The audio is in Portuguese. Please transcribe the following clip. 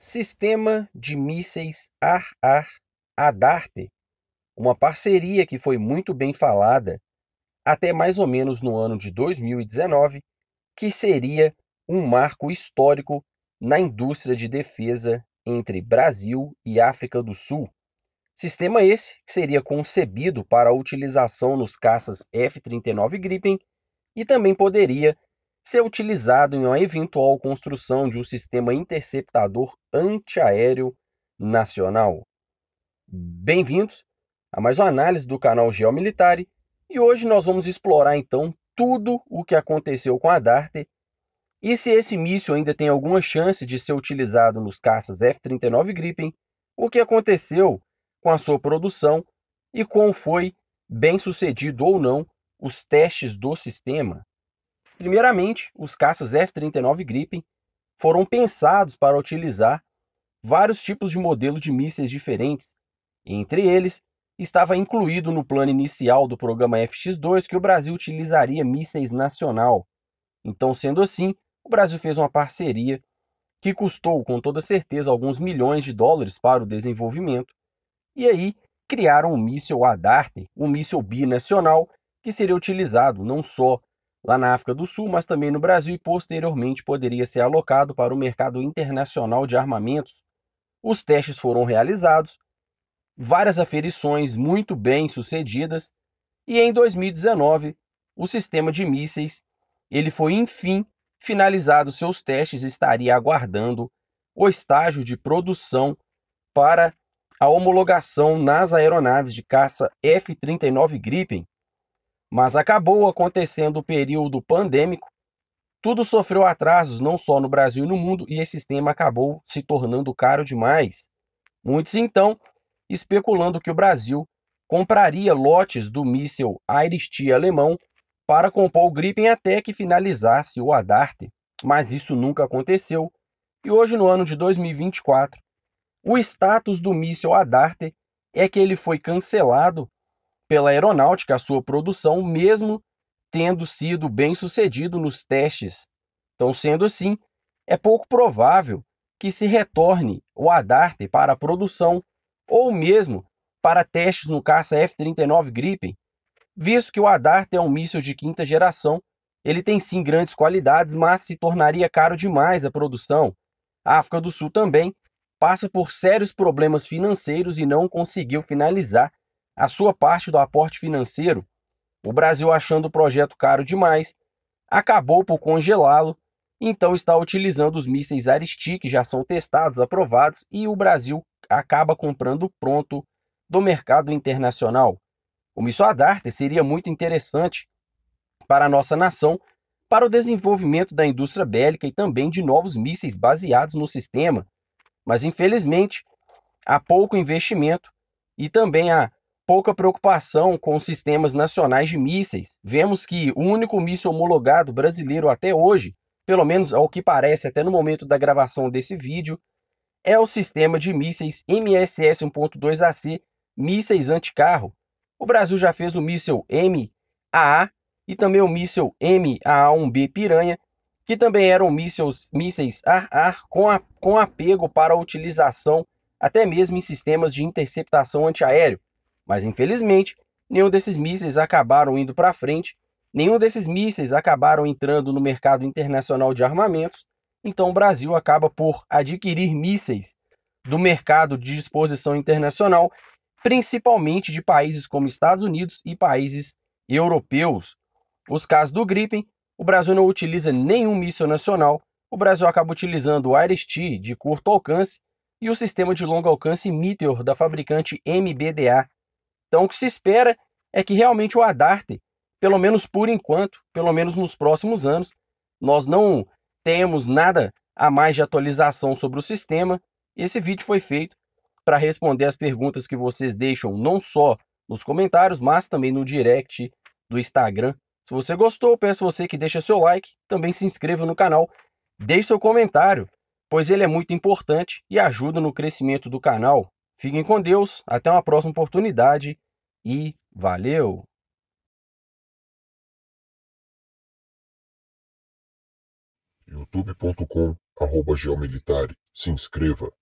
Sistema de Mísseis Ar-Ar Adarte, uma parceria que foi muito bem falada até mais ou menos no ano de 2019, que seria um marco histórico na indústria de defesa entre Brasil e África do Sul. Sistema esse que seria concebido para utilização nos caças F-39 Gripen e também poderia ser utilizado em uma eventual construção de um sistema interceptador antiaéreo nacional. Bem-vindos a mais uma análise do canal Geomilitar e hoje nós vamos explorar então tudo o que aconteceu com a DART e se esse míssil ainda tem alguma chance de ser utilizado nos caças F-39 Gripen, o que aconteceu com a sua produção e como foi bem sucedido ou não os testes do sistema. Primeiramente, os caças F-39 Gripen foram pensados para utilizar vários tipos de modelo de mísseis diferentes, entre eles estava incluído no plano inicial do programa FX2 que o Brasil utilizaria mísseis nacional. Então, sendo assim, o Brasil fez uma parceria que custou com toda certeza alguns milhões de dólares para o desenvolvimento. E aí criaram o um míssil Adarter, um míssil binacional que seria utilizado não só lá na África do Sul, mas também no Brasil e posteriormente poderia ser alocado para o mercado internacional de armamentos. Os testes foram realizados, várias aferições muito bem sucedidas e em 2019 o sistema de mísseis ele foi enfim finalizado seus testes estaria aguardando o estágio de produção para a homologação nas aeronaves de caça F-39 Gripen, mas acabou acontecendo o período pandêmico, tudo sofreu atrasos não só no Brasil e no mundo, e esse sistema acabou se tornando caro demais. Muitos então especulando que o Brasil compraria lotes do míssil Aires-T alemão para compor o Gripen até que finalizasse o Adarte, mas isso nunca aconteceu. E hoje no ano de 2024, o status do míssil Adarte é que ele foi cancelado pela aeronáutica a sua produção, mesmo tendo sido bem sucedido nos testes. Então, sendo assim, é pouco provável que se retorne o Adarte para a produção ou mesmo para testes no caça F-39 Gripen, visto que o Adarte é um míssil de quinta geração, ele tem sim grandes qualidades, mas se tornaria caro demais a produção. A África do Sul também passa por sérios problemas financeiros e não conseguiu finalizar a sua parte do aporte financeiro, o Brasil achando o projeto caro demais, acabou por congelá-lo, então está utilizando os mísseis Aristi que já são testados, aprovados e o Brasil acaba comprando pronto do mercado internacional. O Missoadarte seria muito interessante para a nossa nação, para o desenvolvimento da indústria bélica e também de novos mísseis baseados no sistema. Mas infelizmente, há pouco investimento e também há pouca preocupação com sistemas nacionais de mísseis. Vemos que o único míssil homologado brasileiro até hoje, pelo menos ao que parece até no momento da gravação desse vídeo, é o sistema de mísseis MSS 1.2AC, mísseis anticarro. O Brasil já fez o míssil MAA e também o míssil MAA-1B Piranha, que também eram mísseis, mísseis ar com, a, com apego para utilização até mesmo em sistemas de interceptação antiaéreo. Mas infelizmente, nenhum desses mísseis acabaram indo para frente, nenhum desses mísseis acabaram entrando no mercado internacional de armamentos, então o Brasil acaba por adquirir mísseis do mercado de disposição internacional, principalmente de países como Estados Unidos e países europeus. Os casos do Gripen, o Brasil não utiliza nenhum míssil nacional, o Brasil acaba utilizando o Ares-T de curto alcance e o sistema de longo alcance Meteor da fabricante MBDA então, o que se espera é que realmente o Adarte, pelo menos por enquanto, pelo menos nos próximos anos, nós não temos nada a mais de atualização sobre o sistema. Esse vídeo foi feito para responder as perguntas que vocês deixam não só nos comentários, mas também no direct do Instagram. Se você gostou, peço você que deixe seu like, também se inscreva no canal, deixe seu comentário, pois ele é muito importante e ajuda no crescimento do canal, Fiquem com Deus, até uma próxima oportunidade e valeu! youtube.com arroba geomilitare. Se inscreva.